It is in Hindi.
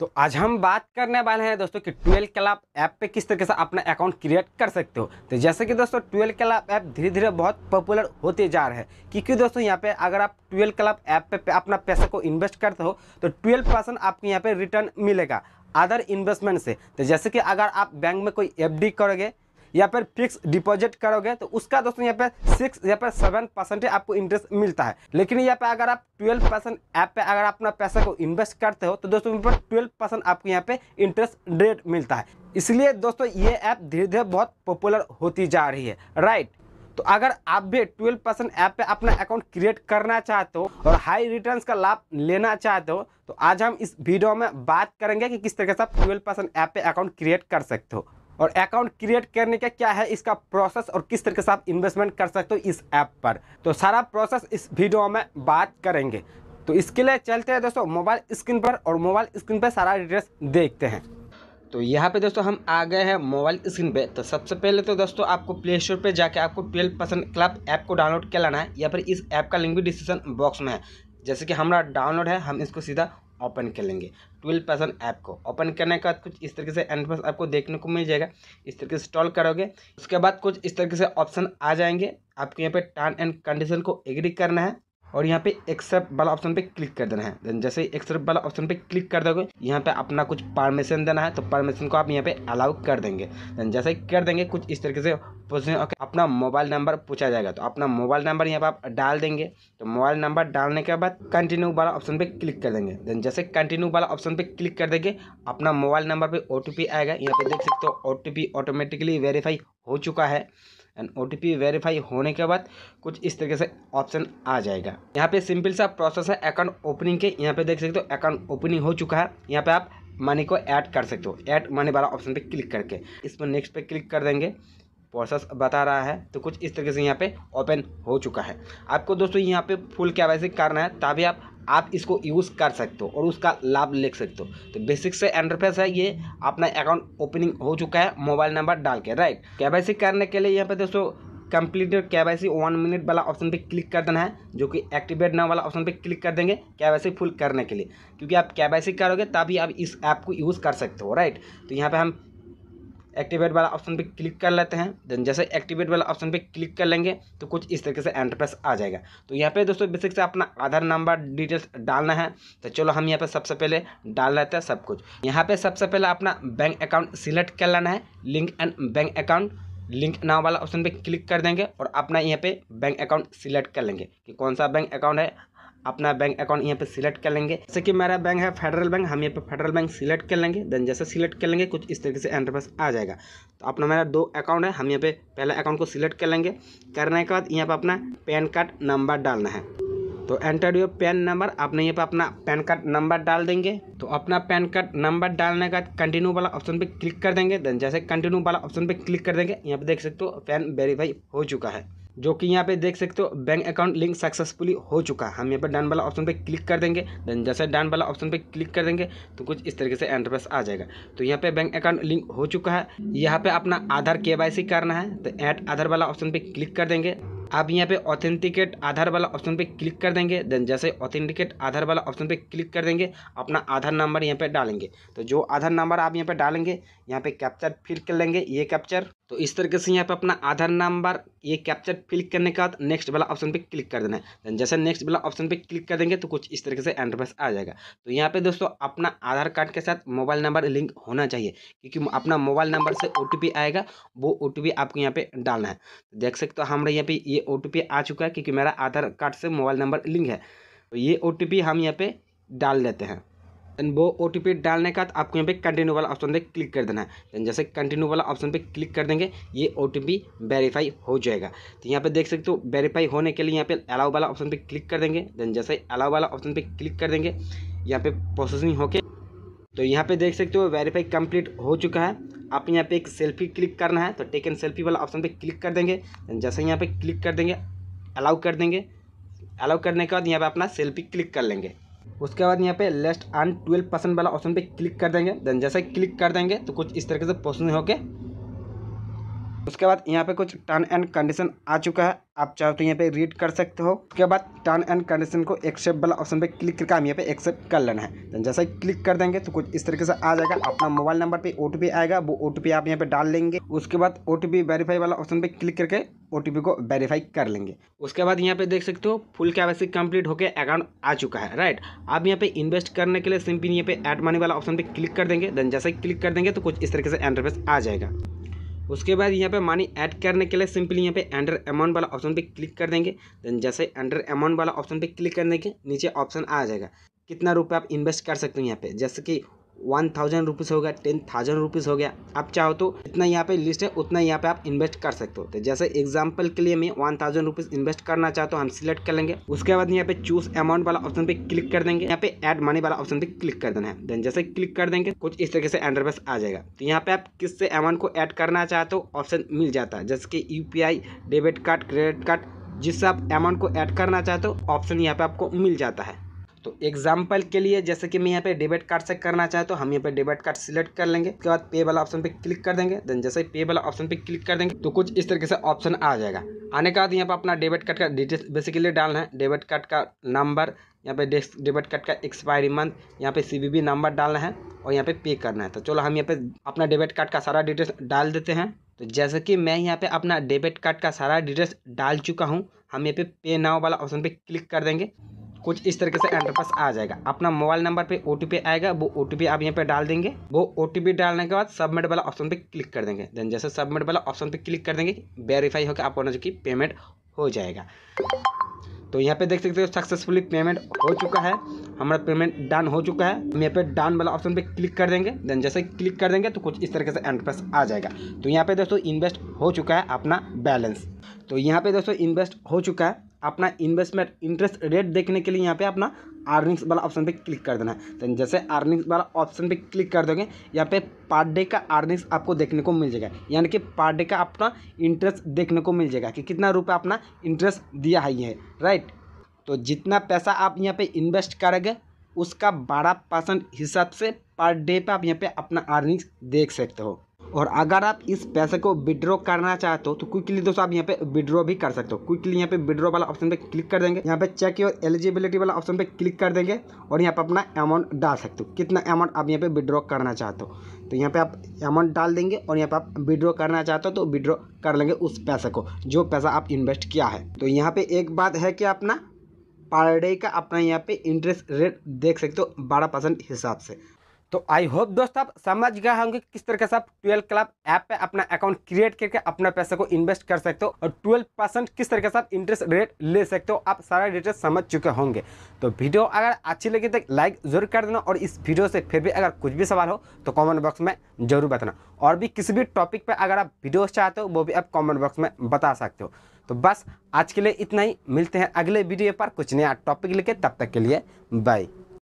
तो आज हम बात करने वाले हैं दोस्तों कि ट्वेल्व क्लब ऐप पे किस तरीके से अपना अकाउंट क्रिएट कर सकते हो तो जैसे कि दोस्तों ट्वेल्व क्लब ऐप धीरे धीरे बहुत पॉपुलर होते जा रहे हैं क्योंकि दोस्तों यहाँ पे अगर आप ट्वेल्व क्लब ऐप पे अपना पैसा को इन्वेस्ट करते हो तो ट्वेल्व परसेंट आपको यहाँ पर रिटर्न मिलेगा अदर इन्वेस्टमेंट से तो जैसे कि अगर आप बैंक में कोई एफ करोगे या फिर फिक्स डिपॉजिट करोगे तो उसका दोस्तों यहाँ पे सिक्स या फिर सेवन परसेंट आपको इंटरेस्ट मिलता है लेकिन यहाँ पे अगर आप ट्वेल्व परसेंट ऐप पे अगर अपना पैसा को इन्वेस्ट करते हो तो दोस्तों यहाँ पर ट्वेल्व परसेंट आपको यहाँ पे इंटरेस्ट रेट मिलता है इसलिए दोस्तों ये ऐप धीरे धीरे बहुत पॉपुलर होती जा रही है राइट तो अगर आप भी ट्वेल्व परसेंट ऐप पे अपना अकाउंट क्रिएट करना चाहते हो और हाई रिटर्न्स का लाभ लेना चाहते हो तो आज हम इस वीडियो में बात करेंगे कि किस तरीके से आप ट्वेल्व परसेंट ऐप पे अकाउंट क्रिएट कर सकते हो और अकाउंट क्रिएट करने का क्या है इसका प्रोसेस और किस तरीके से आप इन्वेस्टमेंट कर सकते हो इस ऐप पर तो सारा प्रोसेस इस वीडियो में बात करेंगे तो इसके लिए चलते हैं दोस्तों मोबाइल स्क्रीन पर और मोबाइल स्क्रीन पर सारा डिटेल्स देखते हैं तो यहाँ पे दोस्तों हम आ गए हैं मोबाइल स्क्रीन पे तो सबसे पहले तो दोस्तों आपको प्ले स्टोर पर जाके आपको ट्वेल्व परसेंट क्लब ऐप को डाउनलोड कर लाना है या फिर इस ऐप का लिंक भी डिस्क्रिप्शन बॉक्स में है जैसे कि हमारा डाउनलोड है हम इसको सीधा ओपन कर लेंगे ट्वेल्व परसेंट ऐप को ओपन करने के बाद कुछ इस तरीके से एंड पास आपको देखने को मिल जाएगा इस तरीके से इंस्टॉल करोगे उसके बाद कुछ इस तरीके से ऑप्शन आ जाएंगे आपको यहाँ पे टर्न एंड कंडीशन को एग्री करना है और यहाँ पे एक्सेप्ट वाला ऑप्शन पे क्लिक कर देना है देन जैसे ही एक्सेप्ट वाला ऑप्शन पे क्लिक कर दोगे यहाँ पे अपना कुछ परमिशन देना है तो परमिशन को आप यहाँ पे अलाउ कर देंगे देन जैसे ही कर देंगे कुछ इस तरीके से पूछेंगे ओके अपना मोबाइल नंबर पूछा जाएगा तो अपना मोबाइल नंबर यहाँ पर आप डाल देंगे तो मोबाइल नंबर डालने के बाद कंटिन्यू वाला ऑप्शन पे क्लिक कर देंगे देन जैसे कंटिन्यू वाला ऑप्शन पे क्लिक कर देंगे अपना मोबाइल नंबर पे ओ आएगा यहाँ पे देख सकते हो ओ ऑटोमेटिकली वेरीफाई हो चुका है एंड ओ टी वेरीफाई होने के बाद कुछ इस तरीके से ऑप्शन आ जाएगा यहाँ पे सिंपल सा प्रोसेस है अकाउंट ओपनिंग के यहाँ पे देख सकते हो अकाउंट ओपनिंग हो चुका है यहाँ पे आप मनी को ऐड कर सकते हो ऐड मनी वाला ऑप्शन पे क्लिक करके इसमें नेक्स्ट पे क्लिक कर देंगे प्रोसेस बता रहा है तो कुछ इस तरीके से यहाँ पे ओपन हो चुका है आपको दोस्तों यहाँ पे फुल वैसे करना है तभी आप आप इसको यूज़ कर सकते हो और उसका लाभ ले सकते हो तो बेसिक से एंड्रफेस है ये अपना अकाउंट ओपनिंग हो चुका है मोबाइल नंबर डाल के राइट वैसे करने के लिए यहाँ पे दोस्तों कंप्लीट सी वन मिनट वाला ऑप्शन पे क्लिक कर देना है जो कि एक्टिवेट ना वाला ऑप्शन पे क्लिक कर देंगे कैवाईसी फुल करने के लिए क्योंकि आप कैवाईसी करोगे तभी आप इस ऐप को यूज़ कर सकते हो राइट तो यहाँ पे हम एक्टिवेट वाला ऑप्शन पे क्लिक कर लेते हैं देन जैसे एक्टिवेट वाला ऑप्शन पे क्लिक कर लेंगे तो कुछ इस तरीके से एंटरप्रेस आ जाएगा तो यहाँ पे दोस्तों बेसिक से अपना आधार नंबर डिटेल्स डालना है तो चलो हम यहाँ पे सबसे पहले डाल लेते हैं सब कुछ यहाँ पे सबसे पहले अपना बैंक अकाउंट सिलेक्ट कर लेना है link and bank account link नाम वाला ऑप्शन पे क्लिक कर देंगे और अपना यहाँ पे बैंक अकाउंट सिलेक्ट कर लेंगे कि कौन सा बैंक अकाउंट है अपना बैंक अकाउंट यहाँ पे सिलेक्ट कर लेंगे जैसे कि मेरा बैंक है फेडरल बैंक हम यहाँ पे फेडरल बैंक सिलेक्ट कर लेंगे देन जैसे सिलेक्ट कर लेंगे कुछ इस तरीके से पास आ जाएगा तो अपना मेरा दो अकाउंट है हम यहाँ पे पहला अकाउंट को सिलेक्ट कर लेंगे करने के बाद यहाँ पर अपना पैन कार्ड नंबर डालना है तो एंटर योर पैन नंबर आपने यहाँ पर अपना पैन कार्ड नंबर डाल देंगे तो अपना पैन कार्ड नंबर डालने के बाद कंटिन्यू वाला ऑप्शन पे क्लिक कर देंगे देन जैसे कंटिन्यू वाला ऑप्शन पे क्लिक कर देंगे यहाँ पे देख सकते हो पैन वेरीफाई हो चुका है जो कि यहाँ पे देख सकते हो बैंक अकाउंट लिंक सक्सेसफुली हो चुका है हम यहाँ पर डन वाला ऑप्शन पे क्लिक कर देंगे देन जैसे डन वाला ऑप्शन पे क्लिक कर देंगे तो कुछ इस तरीके से एंट्रप्रेस आ जाएगा तो यहाँ पे बैंक अकाउंट लिंक हो चुका है यहाँ पे अपना आधार के करना है तो ऐड आधार वाला ऑप्शन पर क्लिक कर देंगे आप यहाँ पे ऑथेंटिकेट आधार वाला ऑप्शन पे क्लिक कर देंगे देन जैसे ऑथेंटिकेट आधार वाला ऑप्शन पे क्लिक कर देंगे अपना आधार नंबर यहाँ पे डालेंगे तो जो आधार नंबर आप यहाँ पे डालेंगे यहाँ पे कैप्चर फिल कर लेंगे ये कैप्चर तो इस तरीके से यहाँ पे अपना आधार नंबर ये कैप्चर क्लिक करने के बाद नेक्स्ट वाला ऑप्शन पे क्लिक कर देना है जैसे नेक्स्ट वाला ऑप्शन पे क्लिक कर देंगे तो कुछ इस तरीके से एंटरफेस आ जाएगा तो यहाँ पे दोस्तों अपना आधार कार्ड के साथ मोबाइल नंबर लिंक होना चाहिए क्योंकि अपना मोबाइल नंबर से ओ आएगा वो ओ आपको यहाँ पर डालना है तो देख सकते हो हमारे यहाँ पर ये ओ आ चुका है क्योंकि मेरा आधार कार्ड से मोबाइल नंबर लिंक है तो ये ओ हम यहाँ पर डाल देते हैं देन वो ओ डालने का तो आपको यहाँ पे कंटिन्यू वाला ऑप्शन पे क्लिक कर देना है देन जैसे कंटिन्यू वाला ऑप्शन पे क्लिक कर देंगे ये ओ वेरीफाई हो जाएगा तो यहाँ पे देख सकते हो वेरीफाई होने के लिए यहाँ पे अलाउ वाला ऑप्शन पे क्लिक कर देंगे देन जैसे अलाउ वाला ऑप्शन पे क्लिक कर देंगे यहाँ पे प्रोसेसिंग होके तो यहाँ पे देख सकते हो वेरीफाई कंप्लीट हो चुका है आप यहाँ पे एक सेल्फी क्लिक करना है तो टेक एन सेल्फी वाला ऑप्शन पे क्लिक कर देंगे जैसे यहाँ पे क्लिक कर देंगे अलाउ कर देंगे अलाउ करने के बाद यहाँ पे अपना सेल्फी क्लिक कर लेंगे उसके बाद यहाँ पे लेस्ट आन ट्वेल्व परसेंट वाला ऑप्शन पे क्लिक कर देंगे देन जैसे क्लिक कर देंगे तो कुछ इस तरीके से पॉसिंग होकर उसके बाद यहाँ पे कुछ टर्न एंड कंडीशन आ चुका है आप चाहो तो यहाँ पे रीड कर सकते हो उसके बाद टर्न एंड कंडीशन को एक्सेप्ट वाला ऑप्शन पे क्लिक करके हम यहाँ पे एक्सेप्ट कर लेना है तो जैसे क्लिक कर देंगे तो कुछ इस तरीके से आ जाएगा अपना मोबाइल नंबर पे ओ आएगा वो ओ आप यहाँ पे डाल लेंगे उसके बाद ओ वेरीफाई वाला ऑप्शन पे क्लिक करके ओ को वेरीफाई कर लेंगे उसके बाद यहाँ पे देख सकते हो फुल वैसे कंप्लीट होकर अकाउंट आ चुका है राइट आप यहाँ पे इन्वेस्ट करने के लिए सिंपली यहाँ पे एड मनी वाला ऑप्शन पे क्लिक कर देंगे देन जैसे क्लिक कर देंगे तो कुछ इस तरीके से इंटरफेस आ जाएगा उसके बाद यहाँ पे मनी ऐड करने के लिए सिंपली यहाँ पे अंडर अमाउंट वाला ऑप्शन पे क्लिक कर देंगे देन जैसे अंडर अमाउंट वाला ऑप्शन पे क्लिक करने के नीचे ऑप्शन आ जाएगा कितना रुपये आप इन्वेस्ट कर सकते हो यहाँ पे जैसे कि वन थाउजेंड रुपीज़ हो गया टेन थाउजेंड रुपीज़ हो गया आप चाहो तो जितना यहाँ पे लिस्ट है उतना यहाँ पे आप इन्वेस्ट कर सकते हो तो जैसे एग्जांपल के लिए मैं वन थाउजेंड रुपीज़ इन्वेस्ट करना चाहता हूँ हम सिलेक्ट कर लेंगे उसके बाद यहाँ पे चूज अमाउंट वाला ऑप्शन पे क्लिक कर देंगे यहाँ पे एड मनी वाला ऑप्शन पे क्लिक कर देना है देन जैसे क्लिक कर देंगे कुछ इस तरीके से एंडरबेस आ जाएगा तो यहाँ पे आप किससे अमाउंट को ऐड करना चाहते हो ऑप्शन मिल जाता है जैसे कि यू डेबिट कार्ड क्रेडिट कार्ड जिससे आप अमाउंट को ऐड करना चाहते हो ऑप्शन यहाँ पे आपको मिल जाता है तो एग्जाम्पल के लिए जैसे कि मैं यहाँ पे डेबिट कार्ड से करना चाहे तो हम यहाँ पे डेबिट कार्ड सिलेक्ट कर लेंगे उसके बाद पे वाला ऑप्शन पे क्लिक कर देंगे देन जैसे ही पे वाला ऑप्शन पे क्लिक कर देंगे तो कुछ इस तरीके से ऑप्शन आ जाएगा आने के बाद यहाँ पे अपना डेबिट कार्ड का डिटेल्स बेसिकली डालना है डेबिट कार्ड का नंबर यहाँ पे डेबिट कार्ड का एक्सपायरी मंथ यहाँ पे सी नंबर डालना है और यहाँ पे पे करना है तो चलो हम यहाँ पे अपना डेबिट कार्ड का सारा डिटेल्स डाल देते हैं तो जैसे कि मैं यहाँ पे अपना डेबिट कार्ड का सारा डिटेल्स डाल चुका हूँ हम यहाँ पे पे नाव वाला ऑप्शन पे क्लिक कर देंगे कुछ इस तरीके से एंटरपास आ जाएगा अपना मोबाइल नंबर पे ओ आएगा वो ओ आप यहाँ पे डाल देंगे वो ओ डालने के बाद सबमिट वाला ऑप्शन पे क्लिक कर देंगे देन जैसे सबमिट वाला ऑप्शन पे क्लिक कर देंगे वेरीफाई होकर आपको जो कि पेमेंट हो जाएगा तो यहाँ पे देख सकते हो सक्सेसफुली पेमेंट हो चुका है हमारा पेमेंट डन हो चुका है हम यहाँ पे डन वाला ऑप्शन पे क्लिक कर देंगे देन जैसे क्लिक कर देंगे तो कुछ इस तरीके से एंटरप्रेस आ जाएगा तो यहाँ पे दोस्तों इन्वेस्ट हो चुका है अपना बैलेंस तो यहाँ पे दोस्तों इन्वेस्ट हो चुका है अपना इन्वेस्टमेंट इंटरेस्ट रेट देखने के लिए यहाँ पे अपना अर्निंग्स वाला ऑप्शन पे क्लिक कर देना है तो जैसे अर्निंग्स वाला ऑप्शन पे क्लिक कर दोगे यहाँ पे पर डे का अर्निंग्स आपको देखने को मिल जाएगा यानी कि पर डे का अपना इंटरेस्ट देखने को मिल जाएगा कि कितना रुपये अपना इंटरेस्ट दिया है ये राइट तो जितना पैसा आप यहाँ पर इन्वेस्ट करेंगे उसका बारह परसेंट हिसाब से पर डे पर आप यहाँ पर अपना अर्निंग्स देख सकते हो और अगर आप इस पैसे को विड्रॉ करना चाहते हो तो क्विकली दोस्तों आप यहाँ पे विड्रॉ भी कर सकते हो क्विकली यहाँ पे विड्रॉ वाला ऑप्शन पे क्लिक कर देंगे यहाँ पे चेक योर एलिजिबिलिटी वाला ऑप्शन पे क्लिक कर देंगे और यहाँ पे अपना अमाउंट डाल सकते हो कितना अमाउंट आप यहाँ पे विड्रॉ करना चाहते हो तो यहाँ पे आप अमाउंट डाल देंगे और यहाँ पे आप विड्रॉ करना चाहते हो तो विड्रॉ कर लेंगे उस पैसे को जो पैसा आप इन्वेस्ट किया है तो यहाँ पे एक बात है कि अपना पर डे का अपना यहाँ पे इंटरेस्ट रेट देख सकते हो बारह परसेंट हिसाब से तो आई होप दोस्त आप समझ गए होंगे किस तरीके से आप ट्वेल्व क्लब ऐप पे अपना अकाउंट क्रिएट करके अपना पैसे को इन्वेस्ट कर सकते हो और ट्वेल्व परसेंट किस तरीके से आप इंटरेस्ट रेट ले सकते हो आप सारा डिटेल समझ चुके होंगे तो वीडियो अगर अच्छी लगी तो लाइक जरूर कर देना और इस वीडियो से फिर भी अगर कुछ भी सवाल हो तो कॉमेंट बॉक्स में जरूर बताना और भी किसी भी टॉपिक पर अगर आप वीडियो चाहते हो वो भी आप कॉमेंट बॉक्स में बता सकते हो तो बस आज के लिए इतना ही मिलते हैं अगले वीडियो पर कुछ नया टॉपिक लेके तब तक के लिए बाय